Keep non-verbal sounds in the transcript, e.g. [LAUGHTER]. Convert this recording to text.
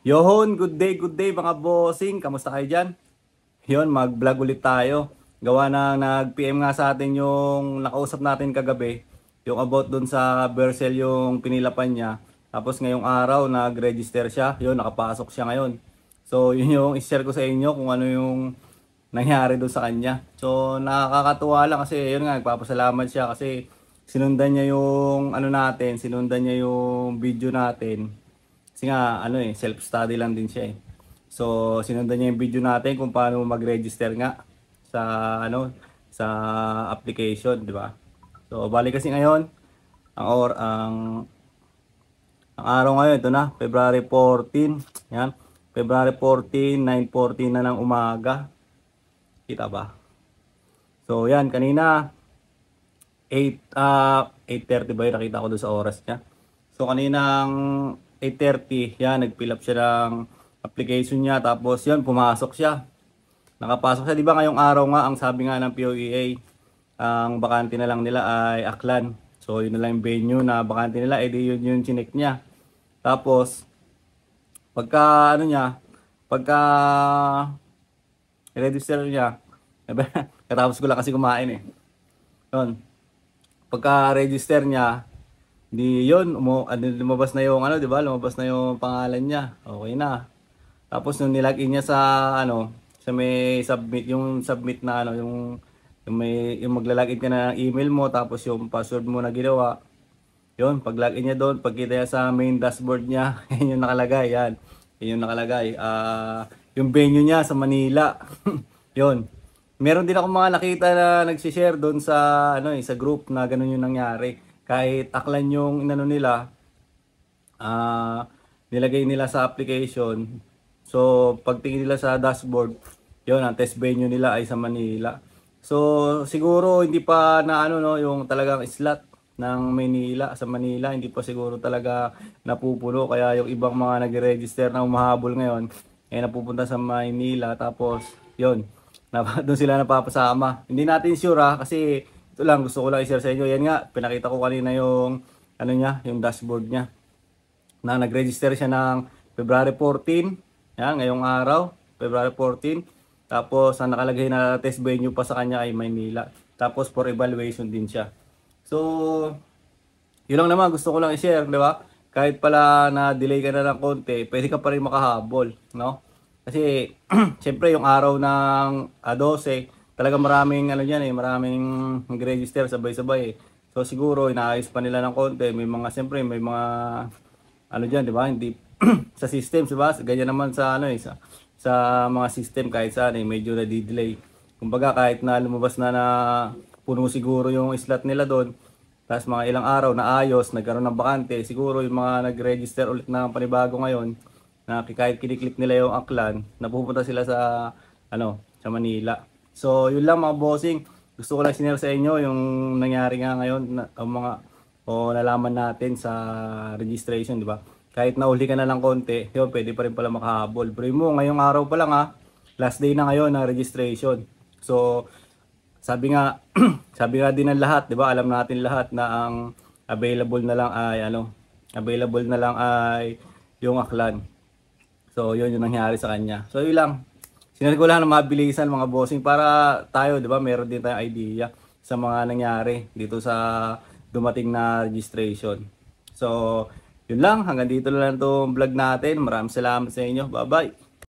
Yohon, good day, good day mga bossing. Kamusta kayo dyan? Yon, mag-vlog ulit tayo. Gawa na nag-PM nga sa atin yung nakausap natin kagabi. Yung about dun sa Bercel yung pinilapan niya. Tapos ngayong araw, nag-register siya. Yon, nakapasok siya ngayon. So, [LAUGHS] yun yung i-share ko sa inyo kung ano yung nangyari dun sa kanya. So, nakakatuwa lang kasi yun nga, nagpapasalamat siya kasi sinundan niya yung ano natin, sinundan niya yung video natin kasi nga, ano eh, self-study lang din siya eh. So, sinundan niya yung video natin kung paano mag-register nga sa, ano, sa application, di ba? So, bali kasi ngayon, ang or, ang, ang araw ngayon, ito na, February 14, yan, February 14, 9.14 na ng umaga. Kita ba? So, yan, kanina, 8, uh, 8.30 ba yun? Nakita ko doon sa oras niya. So, kaninang 8.30, yan, nag-fill up siya ng application niya. Tapos yun pumasok siya. Nakapasok siya, di ba ngayong araw nga, ang sabi nga ng POEA, ang bakante na lang nila ay Aklan. So yun na lang yung venue na bakante nila, edi eh, yun yung chinek niya. Tapos, pagka ano niya, pagka register niya, [LAUGHS] katapos ko lang kasi kumain eh. Yun. Pagka register niya, Di yun, ano, lumabas na yung ano, di ba? Lumabas na yung pangalan niya. Okay na. Tapos nung nilag niya sa ano, sa may submit, yung submit na ano, yung, yung may yung maglalagin ka na ng email mo tapos yung password mo na ginawa. Yun, pag login niya doon, pagkita niya sa main dashboard niya, [LAUGHS] yun yung nakalagay, yan. Yun yung nakalagay. Ah, uh, yung venue niya sa Manila. [LAUGHS] yun. Meron din ako mga nakita na nagsi-share doon sa ano, eh, sa group na ganun yung nangyari kahit aklan yung inano nila, uh, nilagay nila sa application. So, pagtingin nila sa dashboard, yon ang test venue nila ay sa Manila. So, siguro hindi pa na ano no, yung talagang slot ng Manila sa Manila hindi pa siguro talaga napupuno kaya yung ibang mga nagre-register na umahabol ngayon eh napupunta sa Manila tapos yon na [LAUGHS] doon sila napapasama hindi natin sure ha, ah, kasi ito lang, gusto ko lang i-share sa inyo. Yan nga, pinakita ko kanina yung, ano niya, yung dashboard niya. Na nag-register siya ng February 14. Yan, ngayong araw, February 14. Tapos, ang nakalagay na test venue pa sa kanya ay Maynila. Tapos, for evaluation din siya. So, yun lang naman, gusto ko lang i-share, di ba? Kahit pala na-delay ka na ng konti, pwede ka pa rin makahabol, no? Kasi, [CLEARS THROAT] siyempre, yung araw ng 12 ah, talaga maraming ano diyan eh, maraming nag register sabay-sabay eh. So siguro inaayos pa nila ng konti, may mga siyempre may mga ano diyan, 'di ba? Hindi [CLEARS THROAT] sa system, 'di ba? Ganyan naman sa ano eh, sa, sa mga system kahit saan eh, medyo na delay. Kumbaga kahit na lumabas na na puno siguro yung slot nila doon, tapos mga ilang araw naayos, nagkaroon ng bakante, siguro yung mga nag-register ulit na panibago ngayon, na kahit kiniklik nila yung aklan, napupunta sila sa ano, sa Manila. So, yun lang mga bossing. Gusto ko lang sinare sa inyo yung nangyari nga ngayon na, ang mga o nalaman natin sa registration, di ba? Kahit na nauli ka na lang konti, di pwede pa rin pala makahabol. Pero mo, ngayong araw pa lang ha, last day na ngayon ng registration. So, sabi nga, [CLEARS THROAT] sabi nga din ng lahat, di ba? Alam natin lahat na ang available na lang ay ano, available na lang ay yung aklan. So, yun yung nangyari sa kanya. So, yun lang. Sinari ko lang na mabilisan mga bossing para tayo, di ba, meron din tayong idea sa mga nangyari dito sa dumating na registration. So, yun lang. Hanggang dito lang itong vlog natin. Maraming salamat sa inyo. Bye-bye.